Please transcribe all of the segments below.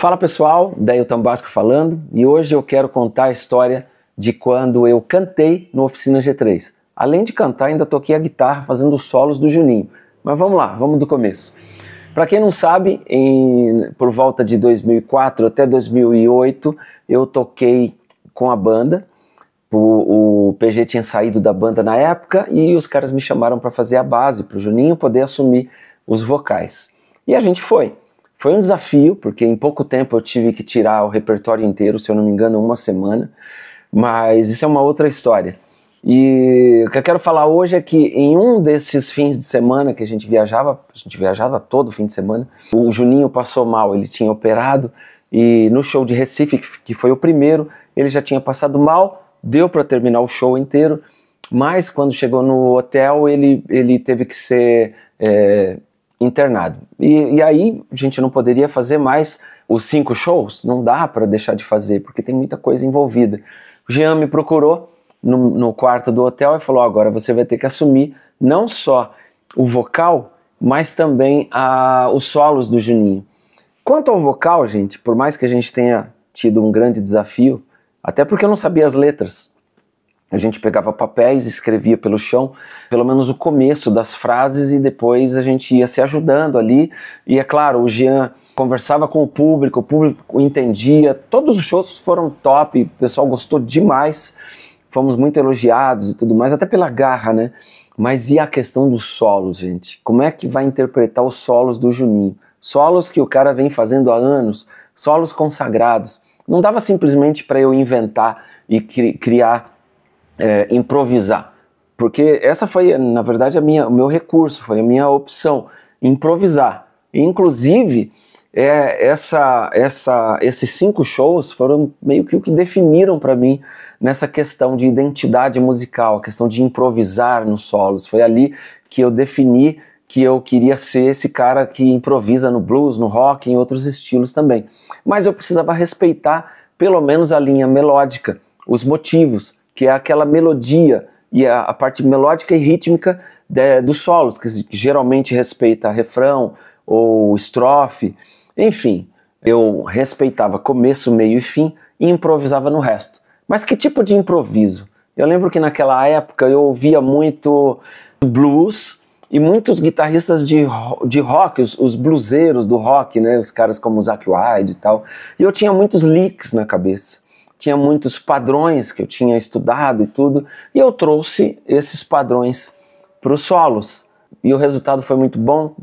Fala pessoal, daí o Tambasco falando e hoje eu quero contar a história de quando eu cantei no Oficina G3. Além de cantar, ainda toquei a guitarra fazendo os solos do Juninho. Mas vamos lá, vamos do começo. Para quem não sabe, em, por volta de 2004 até 2008, eu toquei com a banda. O, o PG tinha saído da banda na época e os caras me chamaram para fazer a base, para o Juninho poder assumir os vocais. E a gente foi. Foi um desafio, porque em pouco tempo eu tive que tirar o repertório inteiro, se eu não me engano, uma semana, mas isso é uma outra história. E o que eu quero falar hoje é que em um desses fins de semana que a gente viajava, a gente viajava todo fim de semana, o Juninho passou mal, ele tinha operado e no show de Recife, que foi o primeiro, ele já tinha passado mal, deu para terminar o show inteiro, mas quando chegou no hotel ele, ele teve que ser é, internado. E, e, aí a gente não poderia fazer mais os cinco shows, não dá para deixar de fazer, porque tem muita coisa envolvida. O Jean me procurou no, no quarto do hotel e falou: agora você vai ter que assumir não só o vocal, mas também a, os solos do Juninho. Quanto ao vocal, gente, por mais que a gente tenha tido um grande desafio, até porque eu não sabia as letras, a gente pegava papéis, escrevia pelo chão, pelo menos o começo das frases, e depois a gente ia se ajudando ali. E é claro, o Jean conversava com o público, o público entendia. Todos os shows foram top, o pessoal gostou demais, fomos muito elogiados e tudo mais, até pela garra, né? Mas e a questão dos solos, gente? Como é que vai interpretar os solos do Juninho? Solos que o cara vem fazendo há anos, solos consagrados. Não dava simplesmente para eu inventar e criar é, improvisar. Porque essa foi, na verdade, a minha, o meu recurso, foi a minha opção, improvisar. Inclusive, é, essa, essa, esses cinco shows foram meio que o que definiram para mim nessa questão de identidade musical, a questão de improvisar nos solos. Foi ali que eu defini que eu queria ser esse cara que improvisa no blues, no rock, em outros estilos também. Mas eu precisava respeitar pelo menos a linha melódica, os motivos que é aquela melodia e a, a parte melódica e rítmica de, dos solos, que geralmente respeita refrão ou estrofe, enfim. Eu respeitava começo, meio e fim e improvisava no resto. Mas que tipo de improviso? Eu lembro que naquela época eu ouvia muito blues e muitos guitarristas de, de rock, os, os bluseiros do rock, né? Os caras como o Zac Wilde e tal. E eu tinha muitos licks na cabeça tinha muitos padrões que eu tinha estudado e tudo, e eu trouxe esses padrões para os solos. E o resultado foi muito bom.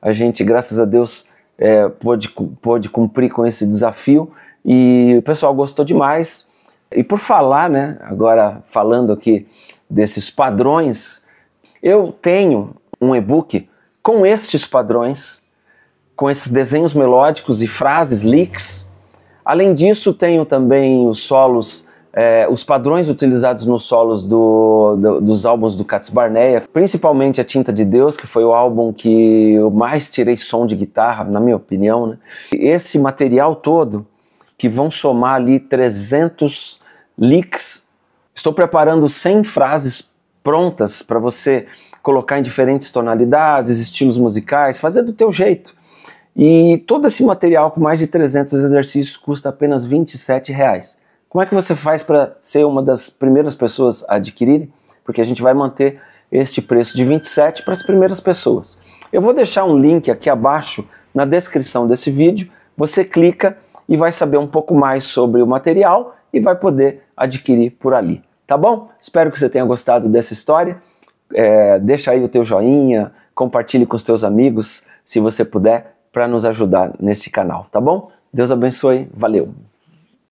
A gente, graças a Deus, é, pôde, pôde cumprir com esse desafio e o pessoal gostou demais. E por falar, né, agora falando aqui desses padrões, eu tenho um e-book com estes padrões, com esses desenhos melódicos e frases, leaks, Além disso, tenho também os solos, eh, os padrões utilizados nos solos do, do, dos álbuns do Katz Barneia, principalmente a Tinta de Deus, que foi o álbum que eu mais tirei som de guitarra, na minha opinião. Né? Esse material todo, que vão somar ali 300 leaks, estou preparando 100 frases prontas para você colocar em diferentes tonalidades, estilos musicais, fazer do teu jeito e todo esse material com mais de 300 exercícios custa apenas R$ 27. Reais. Como é que você faz para ser uma das primeiras pessoas a adquirir? Porque a gente vai manter este preço de 27 para as primeiras pessoas. Eu vou deixar um link aqui abaixo na descrição desse vídeo. Você clica e vai saber um pouco mais sobre o material e vai poder adquirir por ali. Tá bom? Espero que você tenha gostado dessa história. É, deixa aí o teu joinha, compartilhe com os teus amigos se você puder para nos ajudar neste canal, tá bom? Deus abençoe, valeu!